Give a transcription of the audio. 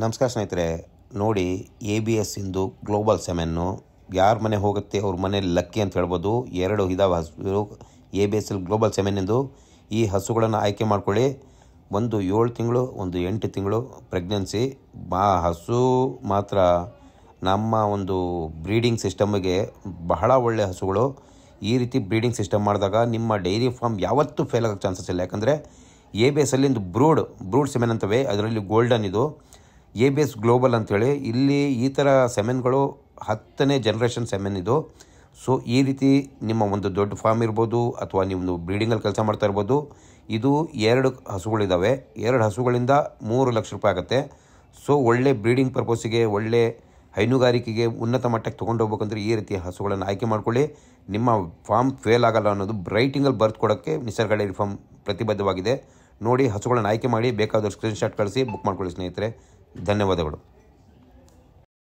ನಮಸ್ಕಾರ ಸ್ನೇಹಿತರೆ ನೋಡಿ ಎ ಬಿ ಎಸ್ ಇಂದು ಗ್ಲೋಬಲ್ ಸೆಮೆನ್ನು ಯಾರ ಮನೆ ಹೋಗುತ್ತೆ ಅವ್ರ ಮನೆ ಲಕ್ಕಿ ಅಂತ ಹೇಳ್ಬೋದು ಎರಡು ಇದಾವೆ ಹಸು A B S L global semen ಎಂದು ಈ ಹಸುಗಳನ್ನು ಆಯ್ಕೆ ಮಾಡ್ಕೊಳ್ಳಿ ಒಂದು ಏಳು ತಿಂಗಳು ಒಂದು ಎಂಟು ತಿಂಗಳು ಪ್ರೆಗ್ನೆನ್ಸಿ ಬಾ ಹಸು ಮಾತ್ರ ನಮ್ಮ ಒಂದು ಬ್ರೀಡಿಂಗ್ ಸಿಸ್ಟಮ್ಗೆ ಬಹಳ ಒಳ್ಳೆಯ ಹಸುಗಳು ಈ ರೀತಿ ಬ್ರೀಡಿಂಗ್ ಸಿಸ್ಟಮ್ ಮಾಡಿದಾಗ ನಿಮ್ಮ ಡೈರಿ ಫಾರ್ಮ್ ಯಾವತ್ತೂ ಫೇಲ್ ಆಗೋಕ್ಕೆ ಚಾನ್ಸಸ್ ಇಲ್ಲ ಯಾಕಂದರೆ ಎ ಬಿ ಎಸ್ ಅಲ್ಲಿಂದು ಬ್ರೂಡ್ ಬ್ರೂಡ್ ಸೆಮೆನ್ ಅಂತವೆ ಅದರಲ್ಲಿ ಗೋಲ್ಡನ್ ಇದು ಎ ಬಿ ಎಸ್ ಗ್ಲೋಬಲ್ ಅಂಥೇಳಿ ಇಲ್ಲಿ ಈ ಥರ ಸೆಮೆನ್ಗಳು ಹತ್ತನೇ ಜನ್ರೇಷನ್ ಸೆಮೆನ್ ಇದು ಸೊ ಈ ರೀತಿ ನಿಮ್ಮ ಒಂದು ದೊಡ್ಡ ಫಾರ್ಮ್ ಇರ್ಬೋದು ಅಥವಾ ನಿಮ್ಮದು ಬ್ರೀಡಿಂಗಲ್ಲಿ ಕೆಲಸ ಮಾಡ್ತಾ ಇರ್ಬೋದು ಇದು ಎರಡು ಹಸುಗಳಿದ್ದಾವೆ ಎರಡು ಹಸುಗಳಿಂದ ಮೂರು ಲಕ್ಷ ರೂಪಾಯಿ ಆಗುತ್ತೆ ಸೊ ಒಳ್ಳೆ ಬ್ರೀಡಿಂಗ್ ಪರ್ಪೋಸಿಗೆ ಒಳ್ಳೆ ಹೈನುಗಾರಿಕೆಗೆ ಉನ್ನತ ಮಟ್ಟಕ್ಕೆ ತೊಗೊಂಡು ಹೋಗ್ಬೇಕಂದ್ರೆ ಈ ರೀತಿ ಹಸುಗಳನ್ನು ಆಯ್ಕೆ ಮಾಡ್ಕೊಳ್ಳಿ ನಿಮ್ಮ ಫಾರ್ಮ್ ಫೇಲ್ ಆಗಲ್ಲ ಅನ್ನೋದು ಬ್ರೈಟಿಂಗಲ್ಲಿ ಬರ್ದುಕೊಡೋಕ್ಕೆ ಕೊಡೋಕ್ಕೆ ನಿಸರ್ಗ ಫಾರ್ಮ್ ಪ್ರತಿಬದ್ಧವಾಗಿದೆ ನೋಡಿ ಹಸುಗಳನ್ನು ಆಯ್ಕೆ ಮಾಡಿ ಬೇಕಾದಷ್ಟು ಸ್ಕ್ರೀನ್ಶಾಟ್ ಕಳಿಸಿ ಬುಕ್ ಮಾಡ್ಕೊಳ್ಳಿ ಸ್ನೇಹಿತರೆ ధన్యవాదాలు